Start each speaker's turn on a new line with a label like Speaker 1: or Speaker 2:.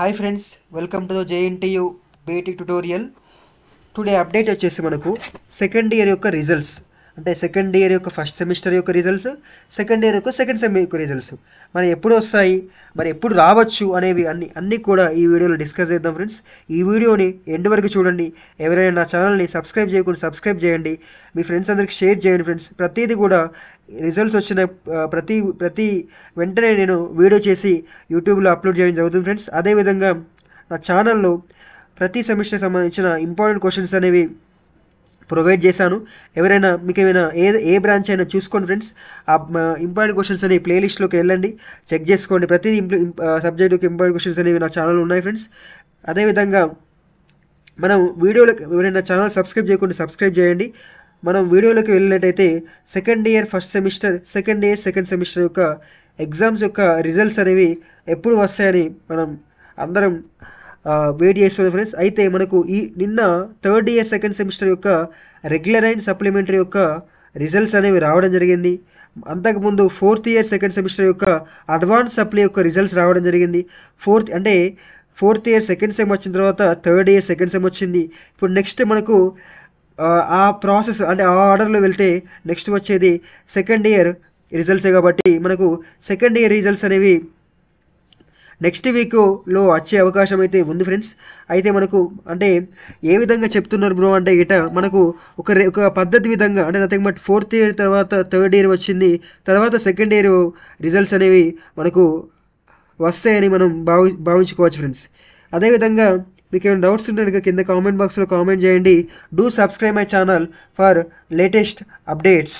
Speaker 1: hi friends welcome to the JNTU బేటిక్ tutorial today update వచ్చేసి మనకు సెకండ్ ఇయర్ యొక్క రిజల్ట్స్ అంటే సెకండ్ ఇయర్ యొక్క ఫస్ట్ సెమిస్టర్ యొక్క రిజల్ట్స్ సెకండ్ ఇయర్ యొక్క సెకండ్ సెమ్ యొక్క రిజల్ట్స్ మరి ఎప్పుడు వస్తాయి మరి ఎప్పుడు రావచ్చు అనేవి అన్ని అన్నీ కూడా ఈ వీడియోలో డిస్కస్ చేద్దాం ఫ్రెండ్స్ ఈ వీడియోని ఎండ్ వరకు చూడండి ఎవరైనా నా ఛానల్ని సబ్స్క్రైబ్ చేయకుండా సబ్స్క్రైబ్ చేయండి మీ ఫ్రెండ్స్ అందరికి షేర్ చేయండి ఫ్రెండ్స్ ప్రతిదీ కూడా రిజల్ట్స్ వచ్చిన ప్రతి ప్రతి వెంటనే నేను వీడియో చేసి యూట్యూబ్లో అప్లోడ్ చేయడం జరుగుతుంది ఫ్రెండ్స్ అదేవిధంగా నా ఛానల్లో ప్రతి సెమిస్టర్ సంబంధించిన ఇంపార్టెంట్ క్వశ్చన్స్ అనేవి ప్రొవైడ్ చేశాను ఎవరైనా మీకు ఏమైనా ఏ ఏ బ్రాంచ్ అయినా చూసుకోండి ఫ్రెండ్స్ ఆ ఇంపార్టెంట్ క్వశ్చన్స్ అనేవి ప్లేలిస్ట్లోకి వెళ్ళండి చెక్ చేసుకోండి ప్రతి ఇంప్లూ సబ్జెక్టుకి ఇంపార్టెంట్ క్వశ్చన్స్ అనేవి నా ఛానల్ ఉన్నాయి ఫ్రెండ్స్ అదేవిధంగా మనం వీడియోలకు ఎవరైనా ఛానల్ సబ్స్క్రైబ్ చేయకుండా సబ్స్క్రైబ్ చేయండి మనం వీడియోలోకి వెళ్ళినట్టయితే second year first semester second year second semester యొక్క ఎగ్జామ్స్ యొక్క రిజల్ట్స్ అనేవి ఎప్పుడు వస్తాయని మనం అందరం వేడి చేస్తుంది ఫ్రెండ్స్ అయితే మనకు ఈ నిన్న థర్డ్ ఇయర్ సెకండ్ సెమిస్టర్ యొక్క రెగ్యులర్ అండ్ సప్లిమెంటరీ యొక్క రిజల్ట్స్ అనేవి రావడం జరిగింది అంతకుముందు ఫోర్త్ ఇయర్ సెకండ్ సెమిస్టర్ యొక్క అడ్వాన్స్ సప్లై యొక్క రిజల్ట్స్ రావడం జరిగింది ఫోర్త్ అంటే ఫోర్త్ ఇయర్ సెకండ్ సెమ్ వచ్చిన తర్వాత థర్డ్ ఇయర్ సెకండ్ సెమ్ వచ్చింది ఇప్పుడు నెక్స్ట్ మనకు ఆ ప్రాసెస్ అంటే ఆ ఆర్డర్లో వెళ్తే నెక్స్ట్ వచ్చేది సెకండ్ ఇయర్ రిజల్ట్సే కాబట్టి మనకు సెకండ్ ఇయర్ రిజల్ట్స్ అనేవి నెక్స్ట్ వీక్లో వచ్చే అవకాశం అయితే ఉంది ఫ్రెండ్స్ అయితే మనకు అంటే ఏ విధంగా చెప్తున్నారు బ్రో అంటే ఇట మనకు ఒక ఒక పద్ధతి విధంగా అంటే నథింగ్ బట్ ఫోర్త్ ఇయర్ తర్వాత థర్డ్ ఇయర్ వచ్చింది తర్వాత సెకండ్ ఇయర్ రిజల్ట్స్ అనేవి మనకు వస్తాయని మనం భావి భావించుకోవచ్చు ఫ్రెండ్స్ అదేవిధంగా మీకు ఏమైనా డౌట్స్ ఉంటే కనుక కింద కామెంట్ బాక్స్లో కామెంట్ చేయండి do subscribe my channel for latest updates